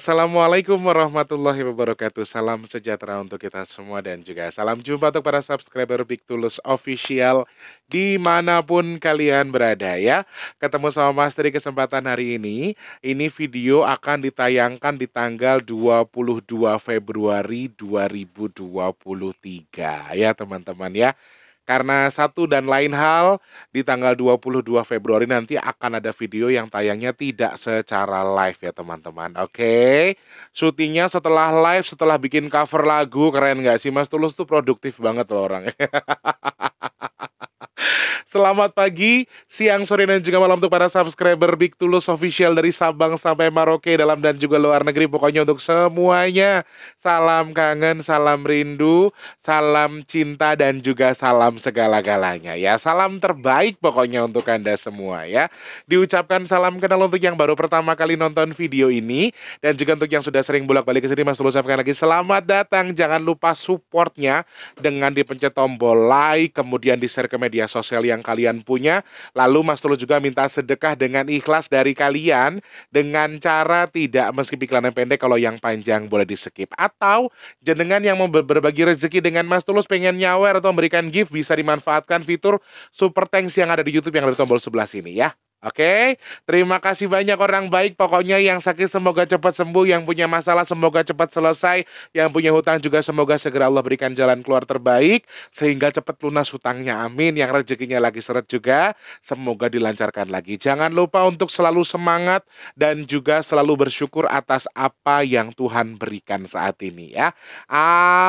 Assalamualaikum warahmatullahi wabarakatuh. Salam sejahtera untuk kita semua dan juga salam jumpa untuk para subscriber Big Tulus Official dimanapun kalian berada ya. Ketemu sama Mas dari kesempatan hari ini. Ini video akan ditayangkan di tanggal 22 Februari 2023 ya teman-teman ya karena satu dan lain hal di tanggal 22 Februari nanti akan ada video yang tayangnya tidak secara live ya teman-teman. Oke. Okay? Syutingnya setelah live, setelah bikin cover lagu, keren nggak sih Mas Tulus tuh produktif banget loh orangnya. Selamat pagi, siang, sore, dan juga malam untuk para subscriber Big Tulus Official dari Sabang sampai Maroke dalam dan juga luar negeri. Pokoknya untuk semuanya, salam kangen, salam rindu, salam cinta, dan juga salam segala-galanya. Ya, salam terbaik pokoknya untuk Anda semua ya. Diucapkan salam kenal untuk yang baru pertama kali nonton video ini, dan juga untuk yang sudah sering bolak-balik ke sini, Mas Tulus ucapkan lagi selamat datang. Jangan lupa supportnya dengan dipencet tombol like, kemudian di-share ke media sosial yang yang kalian punya. Lalu Mas Tulus juga minta sedekah dengan ikhlas dari kalian dengan cara tidak meski iklannya pendek kalau yang panjang boleh di skip. Atau jenengan yang mau berbagi rezeki dengan Mas Tulus pengen nyawer atau memberikan gift bisa dimanfaatkan fitur super thanks yang ada di YouTube yang ada di tombol sebelah sini ya. Oke, okay? terima kasih banyak orang baik. Pokoknya yang sakit semoga cepat sembuh, yang punya masalah semoga cepat selesai, yang punya hutang juga semoga segera Allah berikan jalan keluar terbaik sehingga cepat lunas hutangnya. Amin. Yang rezekinya lagi seret juga, semoga dilancarkan lagi. Jangan lupa untuk selalu semangat dan juga selalu bersyukur atas apa yang Tuhan berikan saat ini ya.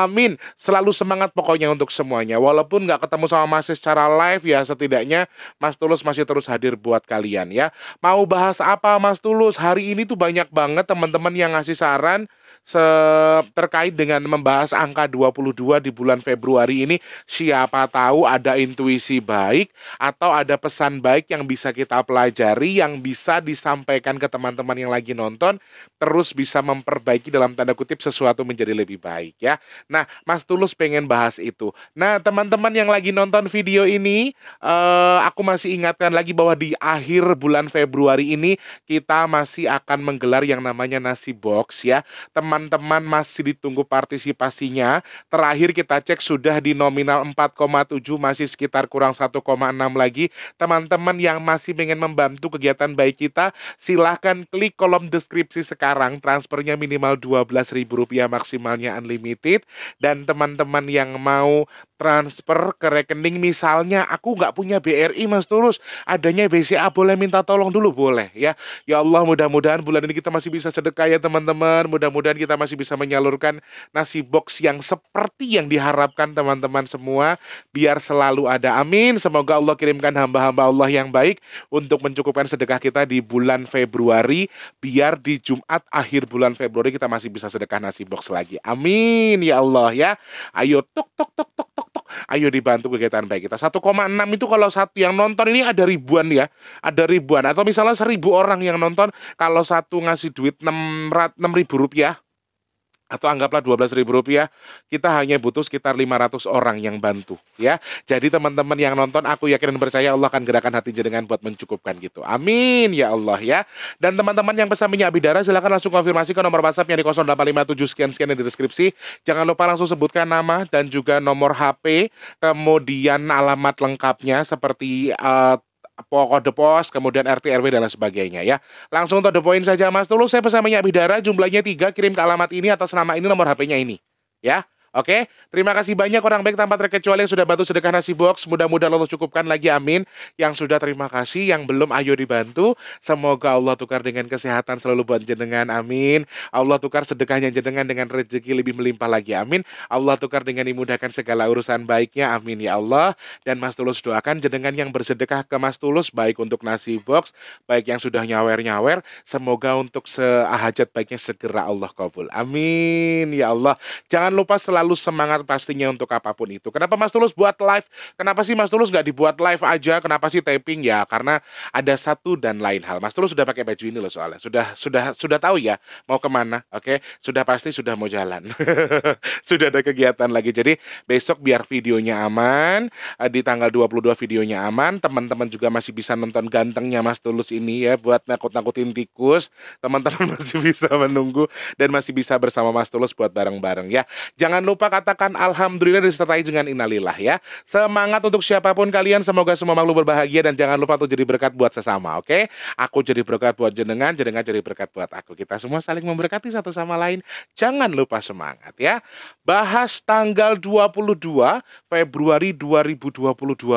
Amin. Selalu semangat pokoknya untuk semuanya. Walaupun nggak ketemu sama Mas secara live ya, setidaknya Mas Tulus masih terus hadir buat kalian kalian ya. Mau bahas apa Mas Tulus? Hari ini tuh banyak banget teman-teman yang ngasih saran terkait dengan membahas angka 22 di bulan Februari ini siapa tahu ada intuisi baik atau ada pesan baik yang bisa kita pelajari yang bisa disampaikan ke teman-teman yang lagi nonton terus bisa memperbaiki dalam tanda kutip sesuatu menjadi lebih baik ya. Nah, Mas Tulus pengen bahas itu. Nah, teman-teman yang lagi nonton video ini eh, aku masih ingatkan lagi bahwa di akhir bulan Februari ini kita masih akan menggelar yang namanya nasi box ya. Teman teman-teman masih ditunggu partisipasinya. Terakhir kita cek sudah di nominal 4,7 masih sekitar kurang 1,6 lagi. Teman-teman yang masih ingin membantu kegiatan baik kita, silahkan klik kolom deskripsi sekarang. Transfernya minimal Rp12.000 maksimalnya unlimited. Dan teman-teman yang mau transfer ke rekening misalnya aku nggak punya BRI Mas terus, adanya BCA boleh minta tolong dulu boleh ya ya Allah mudah-mudahan bulan ini kita masih bisa sedekah ya teman-teman mudah-mudahan kita masih bisa menyalurkan nasi box yang seperti yang diharapkan teman-teman semua biar selalu ada amin semoga Allah kirimkan hamba-hamba Allah yang baik untuk mencukupkan sedekah kita di bulan Februari biar di Jumat akhir bulan Februari kita masih bisa sedekah nasi box lagi amin ya Allah ya ayo tok tok tok tok tok tok ayo dibantu kegiatan baik kita 1,6 itu kalau satu yang nonton ini ada ribuan ya ada ribuan atau misalnya seribu orang yang nonton kalau satu ngasih duit enam ribu rupiah atau anggaplah 12 ribu rupiah, kita hanya butuh sekitar 500 orang yang bantu ya. Jadi teman-teman yang nonton aku yakin dan percaya Allah akan gerakan hati jenengan buat mencukupkan gitu. Amin ya Allah ya. Dan teman-teman yang pesan minyak bidara silahkan langsung konfirmasi ke nomor WhatsApp yang di 0857 sekian sekian di deskripsi. Jangan lupa langsung sebutkan nama dan juga nomor HP, kemudian alamat lengkapnya seperti uh, pokok the pos, kemudian RT, RW, dan lain sebagainya ya. Langsung to the point saja Mas Tulus, saya pesan minyak bidara jumlahnya tiga kirim ke alamat ini atas nama ini nomor HP-nya ini ya. Oke, terima kasih banyak orang baik tanpa terkecuali yang sudah bantu sedekah nasi box. Mudah-mudahan Allah cukupkan lagi, amin. Yang sudah terima kasih, yang belum ayo dibantu. Semoga Allah tukar dengan kesehatan selalu buat jenengan, amin. Allah tukar sedekahnya jenengan dengan rezeki lebih melimpah lagi, amin. Allah tukar dengan dimudahkan segala urusan baiknya, amin ya Allah. Dan Mas Tulus doakan jenengan yang bersedekah ke Mas Tulus, baik untuk nasi box, baik yang sudah nyawer-nyawer. Semoga untuk sehajat baiknya segera Allah kabul, amin ya Allah. Jangan lupa selalu selalu semangat pastinya untuk apapun itu. Kenapa Mas Tulus buat live? Kenapa sih Mas Tulus nggak dibuat live aja? Kenapa sih taping ya? Karena ada satu dan lain hal. Mas Tulus sudah pakai baju ini loh soalnya. Sudah sudah sudah tahu ya mau kemana, oke? Okay? Sudah pasti sudah mau jalan. sudah ada kegiatan lagi. Jadi besok biar videonya aman eh, di tanggal 22 videonya aman. Teman-teman juga masih bisa nonton gantengnya Mas Tulus ini ya buat nakut-nakutin tikus. Teman-teman masih bisa menunggu dan masih bisa bersama Mas Tulus buat bareng-bareng ya. Jangan lupa katakan alhamdulillah disertai dengan inalillah ya. Semangat untuk siapapun kalian, semoga semua makhluk berbahagia dan jangan lupa untuk jadi berkat buat sesama, oke? Okay? Aku jadi berkat buat jenengan, jenengan jadi berkat buat aku. Kita semua saling memberkati satu sama lain. Jangan lupa semangat ya. Bahas tanggal 22 Februari 2022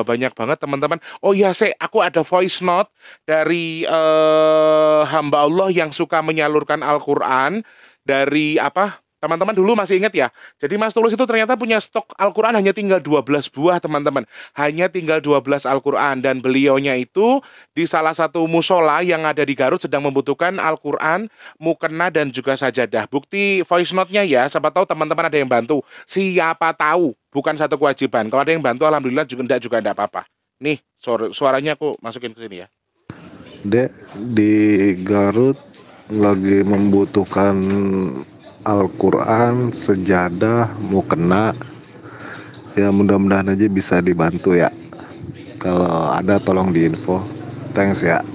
banyak banget teman-teman. Oh iya, saya aku ada voice note dari uh, hamba Allah yang suka menyalurkan Al-Qur'an dari apa Teman-teman dulu masih ingat ya. Jadi Mas Tulus itu ternyata punya stok Al-Qur'an hanya tinggal 12 buah, teman-teman. Hanya tinggal 12 Al-Qur'an dan beliaunya itu di salah satu musola yang ada di Garut sedang membutuhkan Al-Qur'an, mukena dan juga sajadah. Bukti voice note-nya ya, siapa tahu teman-teman ada yang bantu. Siapa tahu, bukan satu kewajiban. Kalau ada yang bantu alhamdulillah juga enggak juga enggak apa-apa. Nih, suara, suaranya aku masukin ke sini ya. Dek, di Garut lagi membutuhkan Al-Quran, sejadah, mukena. Ya mudah-mudahan aja bisa dibantu ya. Kalau ada tolong diinfo. Thanks ya.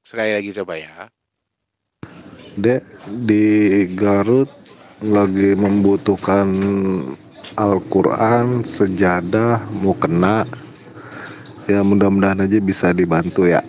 Sekali lagi coba ya. Dek, di Garut lagi membutuhkan Al-Quran, sejadah, mukena. Ya mudah-mudahan aja bisa dibantu ya.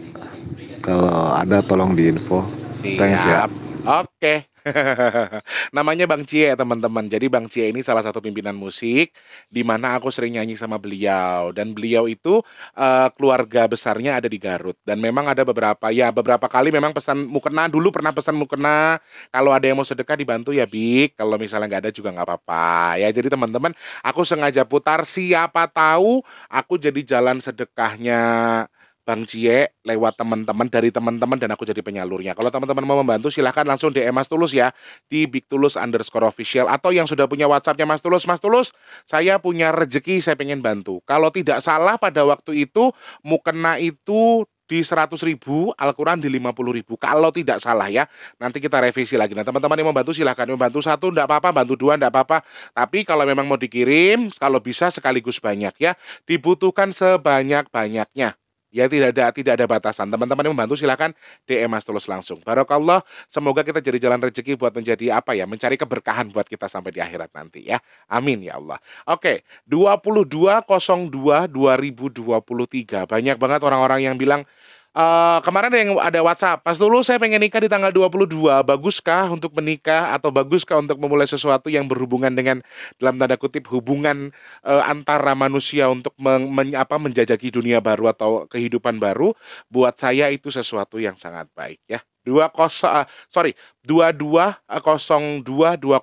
Kalau ada tolong diinfo. Thanks ya. Oke. Okay. Namanya Bang Cie, teman-teman. Jadi Bang Cie ini salah satu pimpinan musik di mana aku sering nyanyi sama beliau dan beliau itu uh, keluarga besarnya ada di Garut dan memang ada beberapa ya beberapa kali memang pesan mukena dulu pernah pesan mukena kalau ada yang mau sedekah dibantu ya Bik. Kalau misalnya nggak ada juga nggak apa-apa. Ya jadi teman-teman, aku sengaja putar siapa tahu aku jadi jalan sedekahnya Bang Cie lewat teman-teman dari teman-teman dan aku jadi penyalurnya. Kalau teman-teman mau membantu silahkan langsung DM Mas Tulus ya di Big Tulus underscore official atau yang sudah punya WhatsAppnya Mas Tulus. Mas Tulus, saya punya rezeki, saya pengen bantu. Kalau tidak salah pada waktu itu mukena itu di 100 ribu, Al-Quran di 50 ribu. Kalau tidak salah ya, nanti kita revisi lagi. Nah teman-teman yang membantu silahkan membantu satu, tidak apa-apa, bantu dua, tidak apa-apa. Tapi kalau memang mau dikirim, kalau bisa sekaligus banyak ya, dibutuhkan sebanyak-banyaknya ya tidak ada tidak ada batasan teman-teman yang membantu silahkan DM Mas Tulus langsung barokallah semoga kita jadi jalan rezeki buat menjadi apa ya mencari keberkahan buat kita sampai di akhirat nanti ya amin ya Allah oke 2202 2023 banyak banget orang-orang yang bilang Uh, kemarin ada yang ada WhatsApp. Pas dulu saya pengen nikah di tanggal 22. Baguskah untuk menikah atau baguskah untuk memulai sesuatu yang berhubungan dengan dalam tanda kutip hubungan uh, antara manusia untuk men, men, apa menjajaki dunia baru atau kehidupan baru? Buat saya itu sesuatu yang sangat baik ya. 20 uh, eh, sorry dua dua dua dua kosong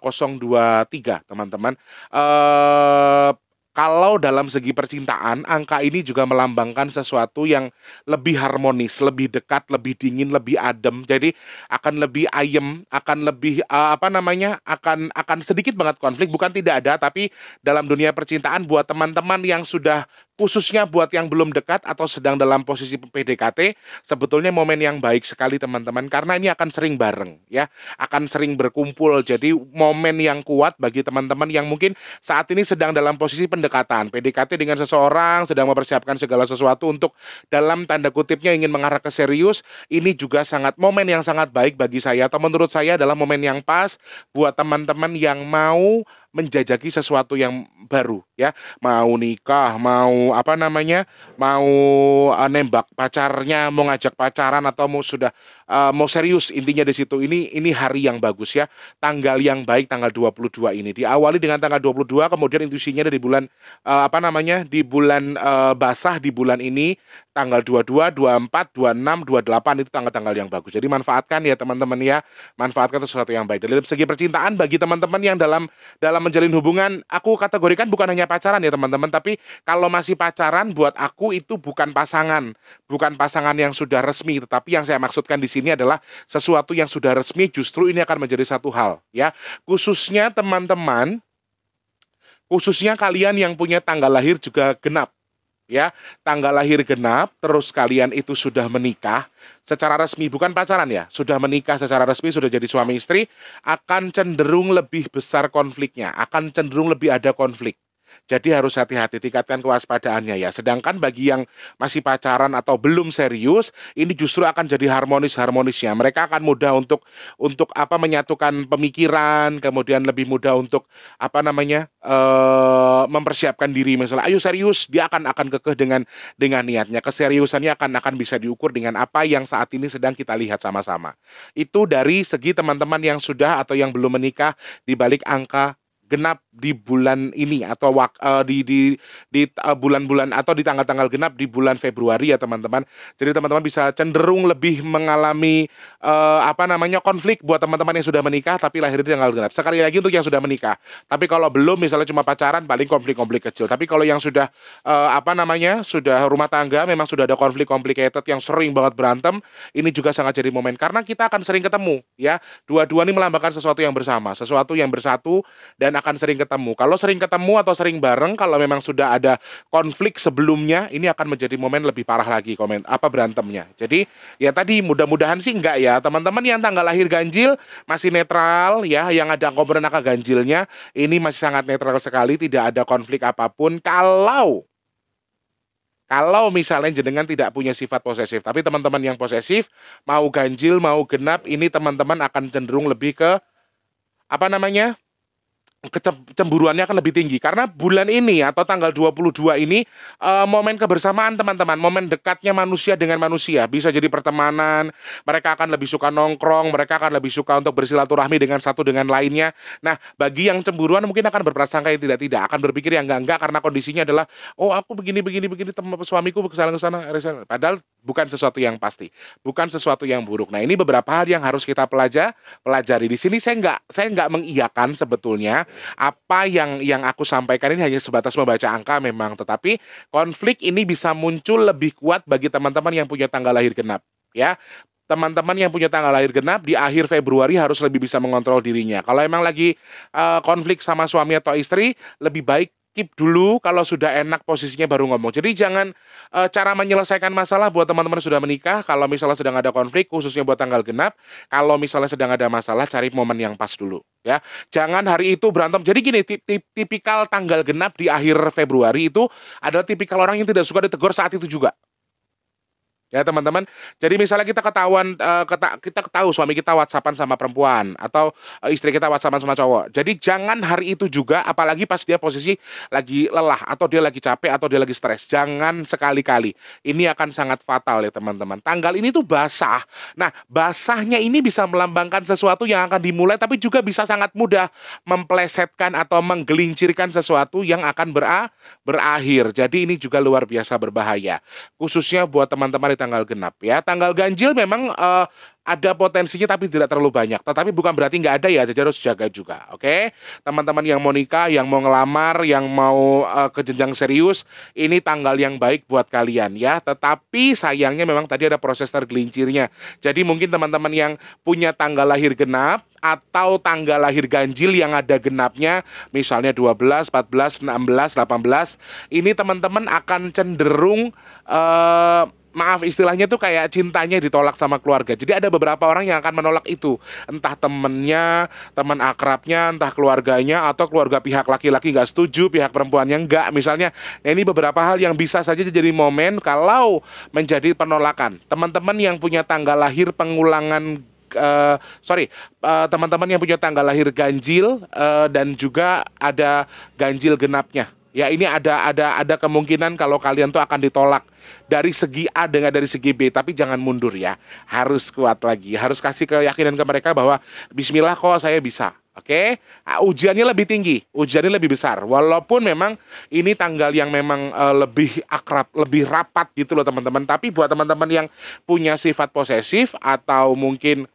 kosong dua tiga teman-teman. Uh, kalau dalam segi percintaan angka ini juga melambangkan sesuatu yang lebih harmonis, lebih dekat, lebih dingin, lebih adem. Jadi akan lebih ayem, akan lebih uh, apa namanya? akan akan sedikit banget konflik, bukan tidak ada tapi dalam dunia percintaan buat teman-teman yang sudah khususnya buat yang belum dekat atau sedang dalam posisi PDKT, sebetulnya momen yang baik sekali teman-teman karena ini akan sering bareng ya, akan sering berkumpul. Jadi momen yang kuat bagi teman-teman yang mungkin saat ini sedang dalam posisi pendekatan, PDKT dengan seseorang, sedang mempersiapkan segala sesuatu untuk dalam tanda kutipnya ingin mengarah ke serius, ini juga sangat momen yang sangat baik bagi saya atau menurut saya adalah momen yang pas buat teman-teman yang mau menjajaki sesuatu yang baru ya mau nikah mau apa namanya mau uh, nembak pacarnya mau ngajak pacaran atau mau sudah uh, mau serius intinya di situ ini ini hari yang bagus ya tanggal yang baik tanggal 22 ini diawali dengan tanggal 22 kemudian intuisinya dari bulan uh, apa namanya di bulan uh, basah di bulan ini tanggal 22 24 26 28 itu tanggal-tanggal yang bagus jadi manfaatkan ya teman-teman ya manfaatkan itu sesuatu yang baik dari segi percintaan bagi teman-teman yang dalam dalam menjalin hubungan aku kategorikan bukan hanya bukannya pacaran ya teman-teman, tapi kalau masih pacaran buat aku itu bukan pasangan, bukan pasangan yang sudah resmi, tetapi yang saya maksudkan di sini adalah sesuatu yang sudah resmi justru ini akan menjadi satu hal ya. Khususnya teman-teman khususnya kalian yang punya tanggal lahir juga genap ya tanggal lahir genap terus kalian itu sudah menikah secara resmi bukan pacaran ya sudah menikah secara resmi sudah jadi suami istri akan cenderung lebih besar konfliknya akan cenderung lebih ada konflik jadi harus hati-hati tingkatkan kewaspadaannya ya. Sedangkan bagi yang masih pacaran atau belum serius, ini justru akan jadi harmonis-harmonisnya. Mereka akan mudah untuk untuk apa menyatukan pemikiran, kemudian lebih mudah untuk apa namanya? Eh, mempersiapkan diri misalnya ayo serius, dia akan akan kekeh dengan dengan niatnya. Keseriusannya akan akan bisa diukur dengan apa yang saat ini sedang kita lihat sama-sama. Itu dari segi teman-teman yang sudah atau yang belum menikah di balik angka genap di bulan ini atau wak, uh, di di di eh, bulan-bulan uh, atau di tanggal-tanggal genap di bulan Februari ya teman-teman. Jadi teman-teman bisa cenderung lebih mengalami uh, apa namanya konflik buat teman-teman yang sudah menikah tapi lahir di tanggal genap. Sekali lagi untuk yang sudah menikah. Tapi kalau belum misalnya cuma pacaran paling konflik-konflik kecil. Tapi kalau yang sudah uh, apa namanya sudah rumah tangga memang sudah ada konflik complicated yang sering banget berantem, ini juga sangat jadi momen karena kita akan sering ketemu ya. Dua-dua ini melambangkan sesuatu yang bersama, sesuatu yang bersatu dan akan sering ketemu ketemu. Kalau sering ketemu atau sering bareng, kalau memang sudah ada konflik sebelumnya, ini akan menjadi momen lebih parah lagi komen apa berantemnya. Jadi ya tadi mudah-mudahan sih enggak ya teman-teman yang tanggal lahir ganjil masih netral ya, yang ada komponen angka ganjilnya ini masih sangat netral sekali, tidak ada konflik apapun. Kalau kalau misalnya jenengan tidak punya sifat posesif, tapi teman-teman yang posesif mau ganjil, mau genap, ini teman-teman akan cenderung lebih ke apa namanya? kecemburuannya akan lebih tinggi karena bulan ini atau tanggal 22 ini uh, momen kebersamaan teman-teman, momen dekatnya manusia dengan manusia bisa jadi pertemanan, mereka akan lebih suka nongkrong, mereka akan lebih suka untuk bersilaturahmi dengan satu dengan lainnya. Nah, bagi yang cemburuan mungkin akan berprasangka yang tidak-tidak, akan berpikir yang enggak-enggak karena kondisinya adalah oh aku begini begini begini teman suamiku ke sana ke sana padahal bukan sesuatu yang pasti, bukan sesuatu yang buruk. Nah, ini beberapa hal yang harus kita pelajari, pelajari. Di sini saya enggak saya enggak mengiyakan sebetulnya apa yang yang aku sampaikan ini hanya sebatas membaca angka memang, tetapi konflik ini bisa muncul lebih kuat bagi teman-teman yang punya tanggal lahir genap ya teman-teman yang punya tanggal lahir genap di akhir Februari harus lebih bisa mengontrol dirinya. Kalau emang lagi uh, konflik sama suami atau istri, lebih baik keep dulu kalau sudah enak posisinya baru ngomong. Jadi jangan e, cara menyelesaikan masalah buat teman-teman sudah menikah kalau misalnya sedang ada konflik khususnya buat tanggal genap, kalau misalnya sedang ada masalah cari momen yang pas dulu ya. Jangan hari itu berantem. Jadi gini, tip, tip, tipikal tanggal genap di akhir Februari itu adalah tipikal orang yang tidak suka ditegur saat itu juga ya teman-teman. Jadi misalnya kita ketahuan uh, kita ketahui suami kita WhatsAppan sama perempuan atau eh, istri kita WhatsAppan sama cowok. Jadi jangan hari itu juga apalagi pas dia posisi lagi lelah atau dia lagi capek atau dia lagi stres. Jangan sekali-kali. Ini akan sangat fatal ya teman-teman. Tanggal ini tuh basah. Nah, basahnya ini bisa melambangkan sesuatu yang akan dimulai tapi juga bisa sangat mudah memplesetkan atau menggelincirkan sesuatu yang akan berakhir. Jadi ini juga luar biasa berbahaya. Khususnya buat teman-teman di tanggal genap ya. Tanggal ganjil memang uh, ada potensinya tapi tidak terlalu banyak. Tetapi bukan berarti nggak ada ya, jadi harus jaga juga, oke? Okay? Teman-teman yang mau nikah, yang mau ngelamar, yang mau uh, ke jenjang serius, ini tanggal yang baik buat kalian ya. Tetapi sayangnya memang tadi ada proses tergelincirnya. Jadi mungkin teman-teman yang punya tanggal lahir genap atau tanggal lahir ganjil yang ada genapnya misalnya 12, 14, 16, 18 ini teman-teman akan cenderung uh, maaf istilahnya tuh kayak cintanya ditolak sama keluarga. Jadi ada beberapa orang yang akan menolak itu, entah temennya, teman akrabnya, entah keluarganya atau keluarga pihak laki-laki nggak setuju, pihak perempuannya nggak. Misalnya, nah ini beberapa hal yang bisa saja jadi momen kalau menjadi penolakan. Teman-teman yang punya tanggal lahir pengulangan uh, sorry teman eh, teman-teman yang punya tanggal lahir ganjil uh, dan juga ada ganjil genapnya Ya ini ada ada ada kemungkinan kalau kalian tuh akan ditolak dari segi A dengan dari segi B, tapi jangan mundur ya. Harus kuat lagi, harus kasih keyakinan ke mereka bahwa bismillah kok saya bisa. Oke, okay? Ah, ujiannya lebih tinggi, ujiannya lebih besar. Walaupun memang ini tanggal yang memang uh, lebih akrab, lebih rapat gitu loh teman-teman. Tapi buat teman-teman yang punya sifat posesif atau mungkin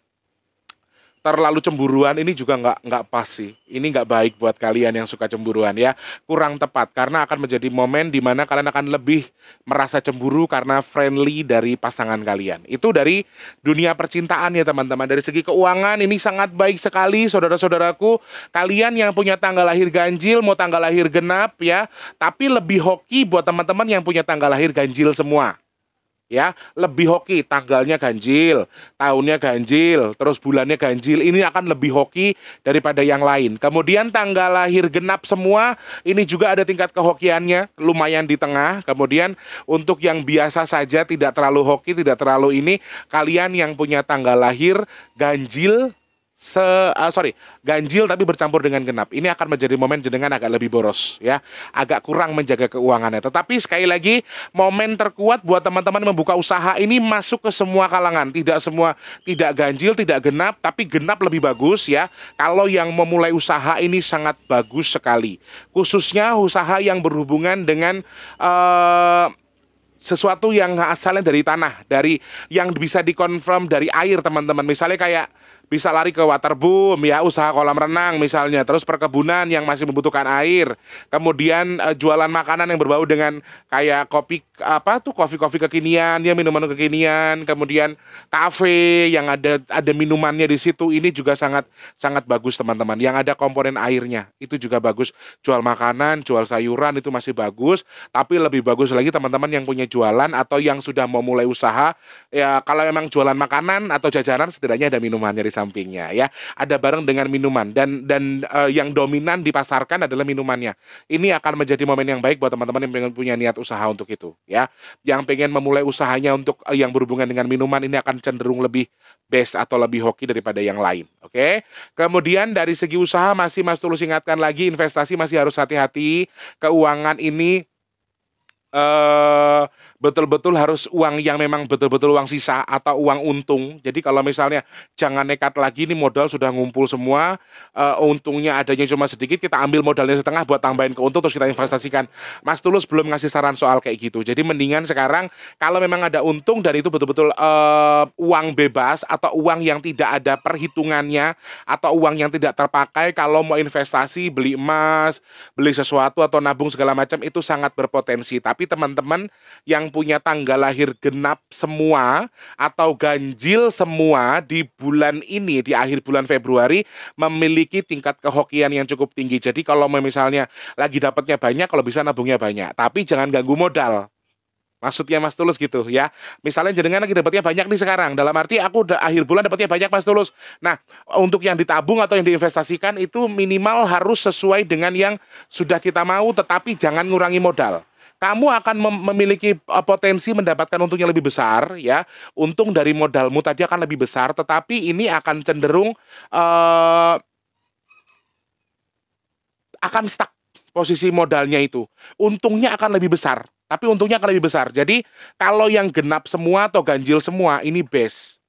terlalu cemburuan ini juga nggak nggak pas sih. Ini nggak baik buat kalian yang suka cemburuan ya. Kurang tepat karena akan menjadi momen di mana kalian akan lebih merasa cemburu karena friendly dari pasangan kalian. Itu dari dunia percintaan ya teman-teman. Dari segi keuangan ini sangat baik sekali saudara-saudaraku. Kalian yang punya tanggal lahir ganjil mau tanggal lahir genap ya. Tapi lebih hoki buat teman-teman yang punya tanggal lahir ganjil semua ya lebih hoki tanggalnya ganjil tahunnya ganjil terus bulannya ganjil ini akan lebih hoki daripada yang lain kemudian tanggal lahir genap semua ini juga ada tingkat kehokiannya lumayan di tengah kemudian untuk yang biasa saja tidak terlalu hoki tidak terlalu ini kalian yang punya tanggal lahir ganjil se uh, sorry ganjil tapi bercampur dengan genap ini akan menjadi momen jenengan agak lebih boros ya agak kurang menjaga keuangannya tetapi sekali lagi momen terkuat buat teman-teman membuka usaha ini masuk ke semua kalangan tidak semua tidak ganjil tidak genap tapi genap lebih bagus ya kalau yang memulai usaha ini sangat bagus sekali khususnya usaha yang berhubungan dengan uh, sesuatu yang asalnya dari tanah dari yang bisa dikonfirm dari air teman-teman misalnya kayak bisa lari ke waterboom ya usaha kolam renang misalnya terus perkebunan yang masih membutuhkan air kemudian uh, jualan makanan yang berbau dengan kayak kopi apa tuh kopi-kopi kekinian ya minuman kekinian kemudian kafe yang ada ada minumannya di situ ini juga sangat sangat bagus teman-teman yang ada komponen airnya itu juga bagus jual makanan jual sayuran itu masih bagus tapi lebih bagus lagi teman-teman yang punya jualan atau yang sudah mau mulai usaha ya kalau memang jualan makanan atau jajanan setidaknya ada minumannya di sana sampingnya ya. Ada bareng dengan minuman dan dan uh, yang dominan dipasarkan adalah minumannya. Ini akan menjadi momen yang baik buat teman-teman yang pengen punya niat usaha untuk itu ya. Yang pengen memulai usahanya untuk uh, yang berhubungan dengan minuman ini akan cenderung lebih best atau lebih hoki daripada yang lain. Oke. Okay? Kemudian dari segi usaha masih Mas Tulus ingatkan lagi investasi masih harus hati-hati. Keuangan ini eh uh, betul-betul harus uang yang memang betul-betul uang sisa atau uang untung. Jadi kalau misalnya jangan nekat lagi ini modal sudah ngumpul semua, uh, untungnya adanya cuma sedikit, kita ambil modalnya setengah buat tambahin keuntung terus kita investasikan. Mas Tulus belum ngasih saran soal kayak gitu. Jadi mendingan sekarang kalau memang ada untung dan itu betul-betul uh, uang bebas atau uang yang tidak ada perhitungannya atau uang yang tidak terpakai kalau mau investasi beli emas, beli sesuatu atau nabung segala macam itu sangat berpotensi. Tapi teman-teman yang yang punya tanggal lahir genap semua atau ganjil semua di bulan ini di akhir bulan Februari memiliki tingkat kehokian yang cukup tinggi. Jadi kalau misalnya lagi dapatnya banyak kalau bisa nabungnya banyak, tapi jangan ganggu modal. Maksudnya Mas Tulus gitu ya. Misalnya jenengan lagi dapatnya banyak nih sekarang. Dalam arti aku udah akhir bulan dapatnya banyak Mas Tulus. Nah, untuk yang ditabung atau yang diinvestasikan itu minimal harus sesuai dengan yang sudah kita mau tetapi jangan ngurangi modal kamu akan mem memiliki eh, potensi mendapatkan untungnya lebih besar ya. Untung dari modalmu tadi akan lebih besar, tetapi ini akan cenderung uh, akan stuck posisi modalnya itu. Untungnya akan lebih besar, tapi untungnya akan lebih besar. Jadi kalau yang genap semua atau ganjil semua ini base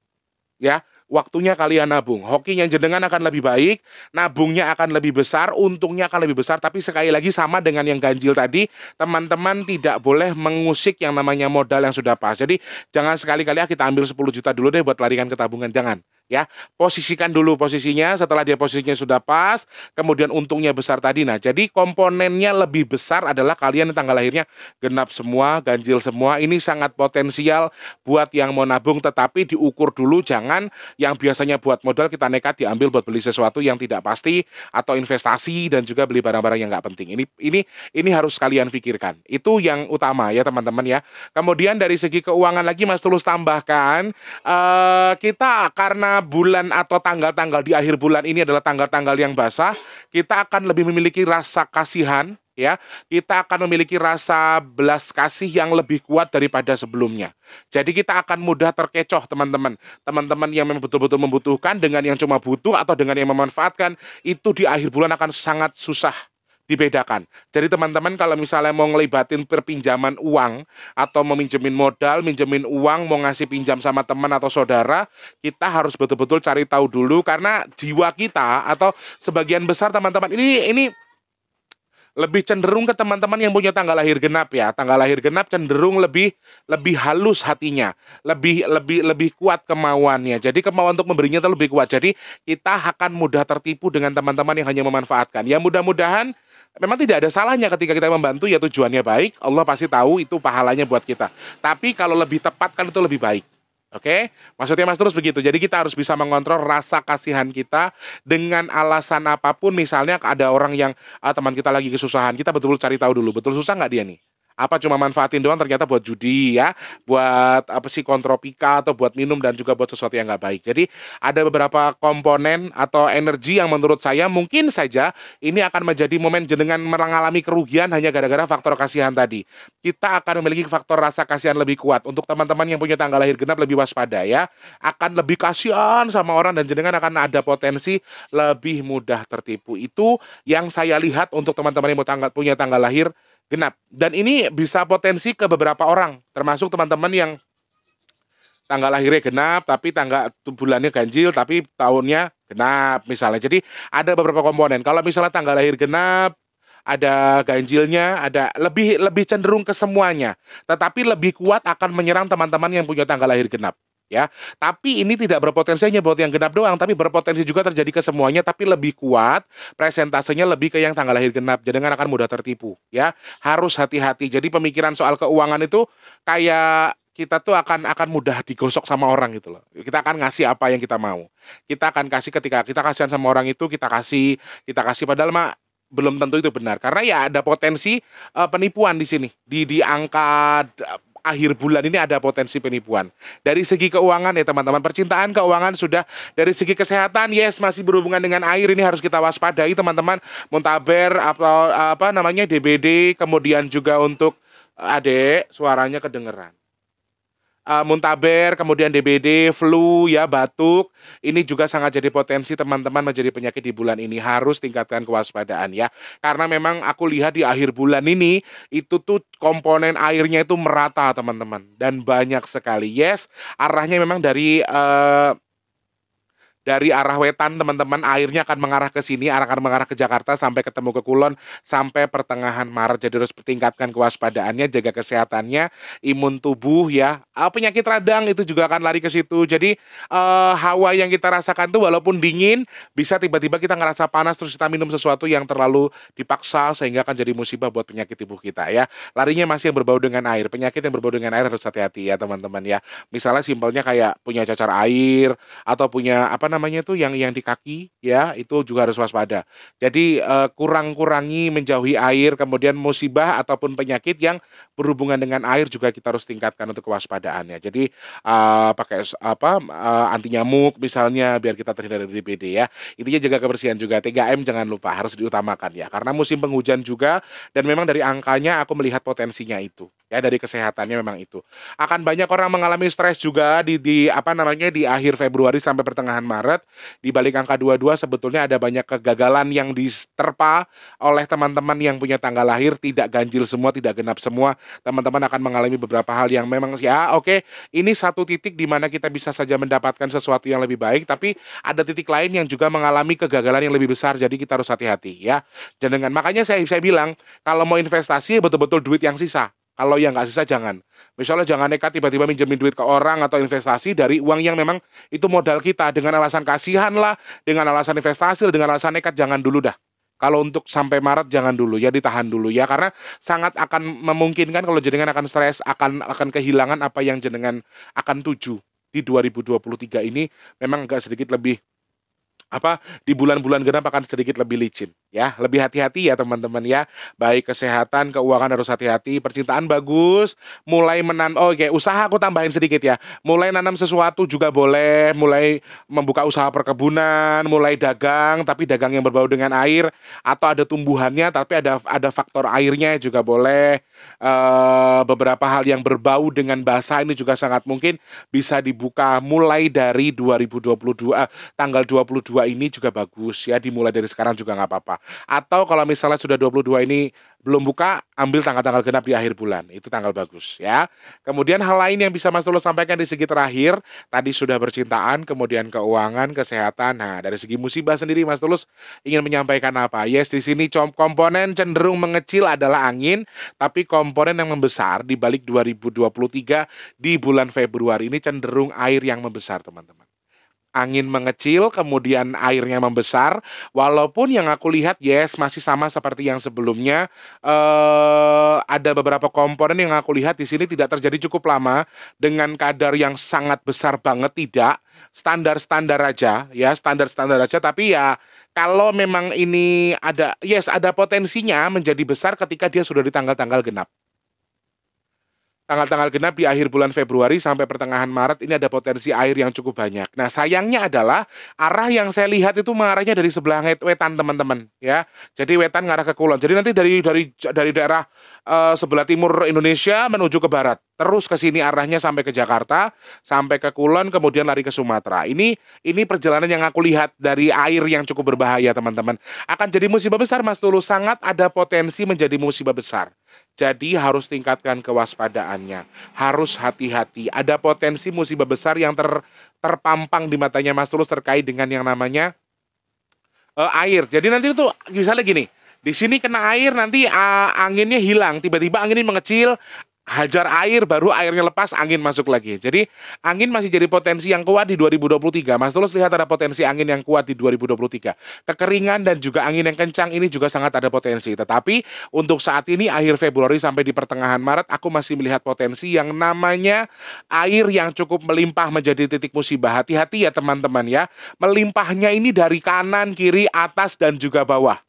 ya waktunya kalian ya nabung. Hokinya jenengan akan lebih baik, nabungnya akan lebih besar, untungnya akan lebih besar. Tapi sekali lagi sama dengan yang ganjil tadi, teman-teman tidak boleh mengusik yang namanya modal yang sudah pas. Jadi jangan sekali-kali ah, kita ambil 10 juta dulu deh buat larikan ke tabungan, jangan ya. Posisikan dulu posisinya setelah dia posisinya sudah pas, kemudian untungnya besar tadi. Nah, jadi komponennya lebih besar adalah kalian tanggal lahirnya genap semua, ganjil semua. Ini sangat potensial buat yang mau nabung tetapi diukur dulu jangan yang biasanya buat modal kita nekat diambil buat beli sesuatu yang tidak pasti atau investasi dan juga beli barang-barang yang nggak penting. Ini ini ini harus kalian pikirkan. Itu yang utama ya teman-teman ya. Kemudian dari segi keuangan lagi Mas Tulus tambahkan uh, kita karena bulan atau tanggal-tanggal di akhir bulan ini adalah tanggal-tanggal yang basah, kita akan lebih memiliki rasa kasihan ya. Kita akan memiliki rasa belas kasih yang lebih kuat daripada sebelumnya. Jadi kita akan mudah terkecoh teman-teman. Teman-teman yang memang betul-betul membutuhkan dengan yang cuma butuh atau dengan yang memanfaatkan itu di akhir bulan akan sangat susah dibedakan. Jadi teman-teman kalau misalnya mau ngelibatin perpinjaman uang atau meminjemin modal, minjemin uang, mau ngasih pinjam sama teman atau saudara, kita harus betul-betul cari tahu dulu karena jiwa kita atau sebagian besar teman-teman ini ini lebih cenderung ke teman-teman yang punya tanggal lahir genap ya. Tanggal lahir genap cenderung lebih lebih halus hatinya, lebih lebih lebih kuat kemauannya. Jadi kemauan untuk memberinya itu lebih kuat. Jadi kita akan mudah tertipu dengan teman-teman yang hanya memanfaatkan. Ya mudah-mudahan memang tidak ada salahnya ketika kita membantu ya tujuannya baik, Allah pasti tahu itu pahalanya buat kita. Tapi kalau lebih tepat kan itu lebih baik. Oke, okay? maksudnya Mas terus begitu. Jadi kita harus bisa mengontrol rasa kasihan kita dengan alasan apapun. Misalnya ada orang yang ah, teman kita lagi kesusahan, kita betul-betul cari tahu dulu, betul susah nggak dia nih? apa cuma manfaatin doang ternyata buat judi ya, buat apa sih kontropika atau buat minum dan juga buat sesuatu yang nggak baik. Jadi ada beberapa komponen atau energi yang menurut saya mungkin saja ini akan menjadi momen jenengan mengalami kerugian hanya gara-gara faktor kasihan tadi. Kita akan memiliki faktor rasa kasihan lebih kuat. Untuk teman-teman yang punya tanggal lahir genap lebih waspada ya, akan lebih kasihan sama orang dan jenengan akan ada potensi lebih mudah tertipu. Itu yang saya lihat untuk teman-teman yang punya tanggal lahir genap. Dan ini bisa potensi ke beberapa orang, termasuk teman-teman yang tanggal lahirnya genap, tapi tanggal bulannya ganjil, tapi tahunnya genap misalnya. Jadi ada beberapa komponen. Kalau misalnya tanggal lahir genap, ada ganjilnya, ada lebih lebih cenderung ke semuanya. Tetapi lebih kuat akan menyerang teman-teman yang punya tanggal lahir genap ya. Tapi ini tidak berpotensi hanya buat yang genap doang, tapi berpotensi juga terjadi ke semuanya tapi lebih kuat, presentasenya lebih ke yang tanggal lahir genap. Jadi kan akan mudah tertipu, ya. Harus hati-hati. Jadi pemikiran soal keuangan itu kayak kita tuh akan akan mudah digosok sama orang gitu loh. Kita akan ngasih apa yang kita mau. Kita akan kasih ketika kita kasihan sama orang itu kita kasih kita kasih padahal mah belum tentu itu benar karena ya ada potensi uh, penipuan di sini di di angka akhir bulan ini ada potensi penipuan. Dari segi keuangan ya teman-teman, percintaan keuangan sudah dari segi kesehatan yes masih berhubungan dengan air ini harus kita waspadai teman-teman. Muntaber atau apa namanya DBD kemudian juga untuk adek suaranya kedengeran uh, muntaber, kemudian DBD, flu, ya batuk. Ini juga sangat jadi potensi teman-teman menjadi penyakit di bulan ini harus tingkatkan kewaspadaan ya. Karena memang aku lihat di akhir bulan ini itu tuh komponen airnya itu merata teman-teman dan banyak sekali. Yes, arahnya memang dari uh, dari arah wetan teman-teman airnya akan mengarah ke sini arah akan mengarah ke Jakarta sampai ketemu ke Kulon sampai pertengahan Maret jadi harus tingkatkan kewaspadaannya jaga kesehatannya imun tubuh ya eh, penyakit radang itu juga akan lari ke situ jadi eh, hawa yang kita rasakan tuh walaupun dingin bisa tiba-tiba kita ngerasa panas terus kita minum sesuatu yang terlalu dipaksa sehingga akan jadi musibah buat penyakit tubuh kita ya larinya masih yang berbau dengan air penyakit yang berbau dengan air harus hati-hati ya teman-teman ya misalnya simpelnya kayak punya cacar air atau punya apa namanya itu yang yang di kaki ya itu juga harus waspada. Jadi uh, kurang-kurangi menjauhi air, kemudian musibah ataupun penyakit yang berhubungan dengan air juga kita harus tingkatkan untuk kewaspadaannya. Jadi uh, pakai apa uh, anti nyamuk misalnya biar kita terhindar dari DBD ya. Intinya jaga kebersihan juga. 3M jangan lupa harus diutamakan ya karena musim penghujan juga dan memang dari angkanya aku melihat potensinya itu ya dari kesehatannya memang itu. Akan banyak orang mengalami stres juga di di apa namanya di akhir Februari sampai pertengahan Maret Maret. Di balik angka 22 sebetulnya ada banyak kegagalan yang diterpa oleh teman-teman yang punya tanggal lahir tidak ganjil semua, tidak genap semua. Teman-teman akan mengalami beberapa hal yang memang ya oke, okay, ini satu titik di mana kita bisa saja mendapatkan sesuatu yang lebih baik, tapi ada titik lain yang juga mengalami kegagalan yang lebih besar. Jadi kita harus hati-hati ya. Jangan makanya saya saya bilang kalau mau investasi betul-betul duit yang sisa kalau yang nggak susah jangan. Misalnya jangan nekat tiba-tiba minjemin duit ke orang atau investasi dari uang yang memang itu modal kita dengan alasan kasihan lah, dengan alasan investasi, dengan alasan nekat jangan dulu dah. Kalau untuk sampai Maret jangan dulu ya ditahan dulu ya karena sangat akan memungkinkan kalau jenengan akan stres akan akan kehilangan apa yang jenengan akan tuju di 2023 ini memang agak sedikit lebih apa di bulan-bulan genap akan sedikit lebih licin ya lebih hati-hati ya teman-teman ya baik kesehatan keuangan harus hati-hati percintaan bagus mulai menan oh oke usaha aku tambahin sedikit ya mulai nanam sesuatu juga boleh mulai membuka usaha perkebunan mulai dagang tapi dagang yang berbau dengan air atau ada tumbuhannya tapi ada ada faktor airnya juga boleh e, beberapa hal yang berbau dengan bahasa ini juga sangat mungkin bisa dibuka mulai dari 2022 eh, tanggal 22 ini juga bagus ya dimulai dari sekarang juga nggak apa-apa atau kalau misalnya sudah 22 ini belum buka, ambil tanggal-tanggal genap di akhir bulan. Itu tanggal bagus ya. Kemudian hal lain yang bisa Mas Tulus sampaikan di segi terakhir, tadi sudah percintaan, kemudian keuangan, kesehatan. Nah, dari segi musibah sendiri Mas Tulus ingin menyampaikan apa? Yes, di sini komponen cenderung mengecil adalah angin, tapi komponen yang membesar di balik 2023 di bulan Februari ini cenderung air yang membesar, teman-teman angin mengecil, kemudian airnya membesar. Walaupun yang aku lihat yes masih sama seperti yang sebelumnya, eh, ada beberapa komponen yang aku lihat di sini tidak terjadi cukup lama dengan kadar yang sangat besar banget tidak standar-standar aja ya standar-standar aja tapi ya kalau memang ini ada yes ada potensinya menjadi besar ketika dia sudah di tanggal-tanggal genap tanggal-tanggal genap di akhir bulan Februari sampai pertengahan Maret ini ada potensi air yang cukup banyak. Nah, sayangnya adalah arah yang saya lihat itu mengarahnya dari sebelah wetan, teman-teman, ya. Jadi wetan ngarah ke kulon. Jadi nanti dari dari dari daerah uh, sebelah timur Indonesia menuju ke barat terus ke sini arahnya sampai ke Jakarta, sampai ke Kulon, kemudian lari ke Sumatera. Ini ini perjalanan yang aku lihat dari air yang cukup berbahaya, teman-teman. Akan jadi musibah besar, Mas Tulus. Sangat ada potensi menjadi musibah besar. Jadi harus tingkatkan kewaspadaannya, harus hati-hati. Ada potensi musibah besar yang ter, terpampang di matanya Mas Tulus terkait dengan yang namanya uh, air. Jadi nanti itu misalnya gini, di sini kena air nanti uh, anginnya hilang tiba-tiba anginnya mengecil hajar air baru airnya lepas angin masuk lagi. Jadi angin masih jadi potensi yang kuat di 2023. Mas Tulus lihat ada potensi angin yang kuat di 2023. Kekeringan dan juga angin yang kencang ini juga sangat ada potensi. Tetapi untuk saat ini akhir Februari sampai di pertengahan Maret aku masih melihat potensi yang namanya air yang cukup melimpah menjadi titik musibah. Hati-hati ya teman-teman ya. Melimpahnya ini dari kanan, kiri, atas dan juga bawah.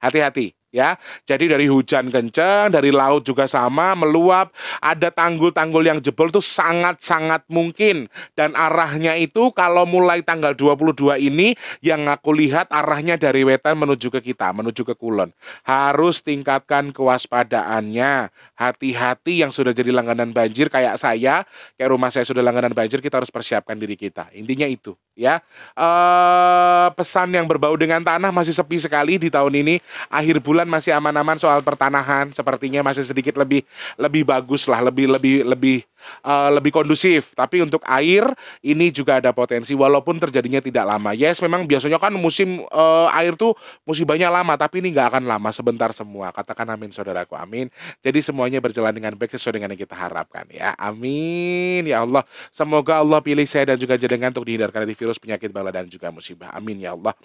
Hati-hati ya. Jadi dari hujan kenceng, dari laut juga sama meluap, ada tanggul-tanggul yang jebol itu sangat-sangat mungkin dan arahnya itu kalau mulai tanggal 22 ini yang aku lihat arahnya dari wetan menuju ke kita, menuju ke kulon. Harus tingkatkan kewaspadaannya. Hati-hati yang sudah jadi langganan banjir kayak saya, kayak rumah saya sudah langganan banjir, kita harus persiapkan diri kita. Intinya itu, ya. Eh pesan yang berbau dengan tanah masih sepi sekali di tahun ini akhir bulan bulan masih aman-aman soal pertanahan sepertinya masih sedikit lebih lebih bagus lah lebih lebih lebih uh, lebih kondusif tapi untuk air ini juga ada potensi walaupun terjadinya tidak lama yes memang biasanya kan musim uh, air tuh musibahnya lama tapi ini nggak akan lama sebentar semua katakan amin saudaraku amin jadi semuanya berjalan dengan baik sesuai dengan yang kita harapkan ya amin ya Allah semoga Allah pilih saya dan juga jenengan untuk dihindarkan dari virus penyakit bala dan juga musibah amin ya Allah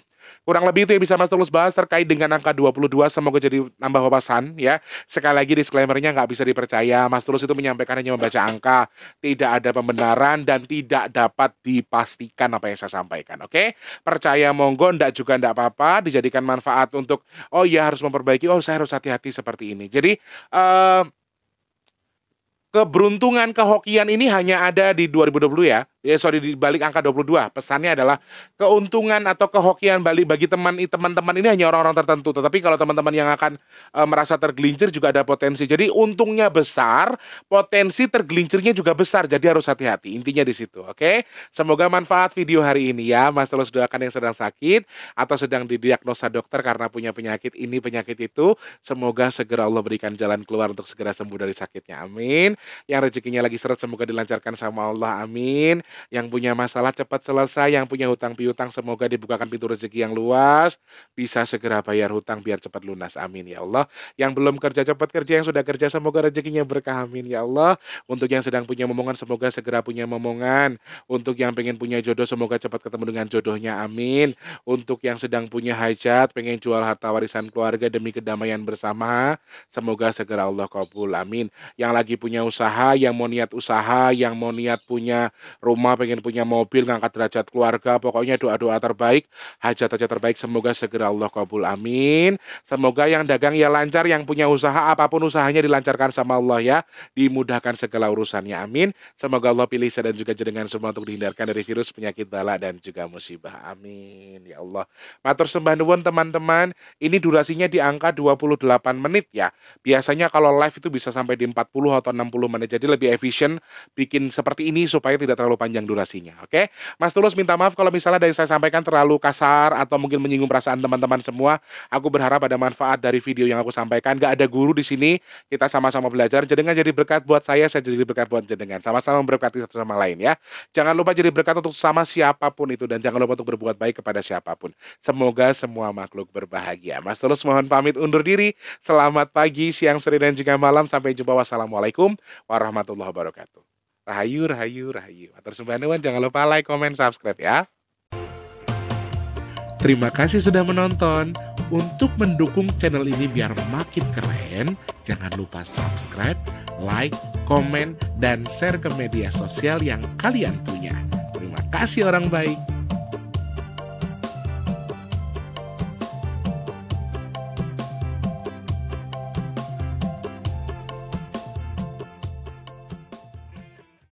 Kurang lebih itu yang bisa Mas Tulus bahas terkait dengan angka 22 semoga jadi tambah wawasan ya. Sekali lagi disclaimer-nya nggak bisa dipercaya. Mas Tulus itu menyampaikan hanya membaca angka, tidak ada pembenaran dan tidak dapat dipastikan apa yang saya sampaikan, oke? Okay? Percaya monggo ndak juga ndak apa-apa, dijadikan manfaat untuk oh iya harus memperbaiki, oh saya harus hati-hati seperti ini. Jadi uh, keberuntungan kehokian ini hanya ada di 2020 ya ya sorry di balik angka 22. Pesannya adalah keuntungan atau kehokian Bali bagi teman teman-teman ini hanya orang-orang tertentu. Tetapi kalau teman-teman yang akan e, merasa tergelincir juga ada potensi. Jadi untungnya besar, potensi tergelincirnya juga besar. Jadi harus hati-hati. Intinya di situ, oke? Okay? Semoga manfaat video hari ini ya. Mas terus doakan yang sedang sakit atau sedang didiagnosa dokter karena punya penyakit ini penyakit itu. Semoga segera Allah berikan jalan keluar untuk segera sembuh dari sakitnya. Amin. Yang rezekinya lagi seret semoga dilancarkan sama Allah. Amin yang punya masalah cepat selesai, yang punya hutang piutang semoga dibukakan pintu rezeki yang luas, bisa segera bayar hutang biar cepat lunas. Amin ya Allah. Yang belum kerja cepat kerja, yang sudah kerja semoga rezekinya berkah. Amin ya Allah. Untuk yang sedang punya momongan semoga segera punya momongan. Untuk yang pengen punya jodoh semoga cepat ketemu dengan jodohnya. Amin. Untuk yang sedang punya hajat, pengen jual harta warisan keluarga demi kedamaian bersama, semoga segera Allah kabul. Amin. Yang lagi punya usaha, yang mau niat usaha, yang mau niat punya rumah rumah, pengen punya mobil, ngangkat derajat keluarga, pokoknya doa-doa terbaik, hajat-hajat terbaik semoga segera Allah kabul. Amin. Semoga yang dagang ya lancar, yang punya usaha apapun usahanya dilancarkan sama Allah ya, dimudahkan segala urusannya. Amin. Semoga Allah pilih saya dan juga jenengan semua untuk dihindarkan dari virus penyakit bala dan juga musibah. Amin. Ya Allah. Matur sembahnuan teman-teman. Ini durasinya di angka 28 menit ya. Biasanya kalau live itu bisa sampai di 40 atau 60 menit. Jadi lebih efisien bikin seperti ini supaya tidak terlalu panjang panjang durasinya. Oke, Mas Tulus minta maaf kalau misalnya dari saya sampaikan terlalu kasar atau mungkin menyinggung perasaan teman-teman semua. Aku berharap ada manfaat dari video yang aku sampaikan. Gak ada guru di sini, kita sama-sama belajar. Jenengan jadi berkat buat saya, saya jadi berkat buat jenengan. Sama-sama memberkati satu sama lain ya. Jangan lupa jadi berkat untuk sama siapapun itu dan jangan lupa untuk berbuat baik kepada siapapun. Semoga semua makhluk berbahagia. Mas Tulus mohon pamit undur diri. Selamat pagi, siang, sore dan juga malam. Sampai jumpa. Wassalamualaikum warahmatullahi wabarakatuh. Rahayu, rahayu, rahayu. Atur sembanuan jangan lupa like, komen, subscribe ya. Terima kasih sudah menonton. Untuk mendukung channel ini biar makin keren, jangan lupa subscribe, like, komen, dan share ke media sosial yang kalian punya. Terima kasih orang baik.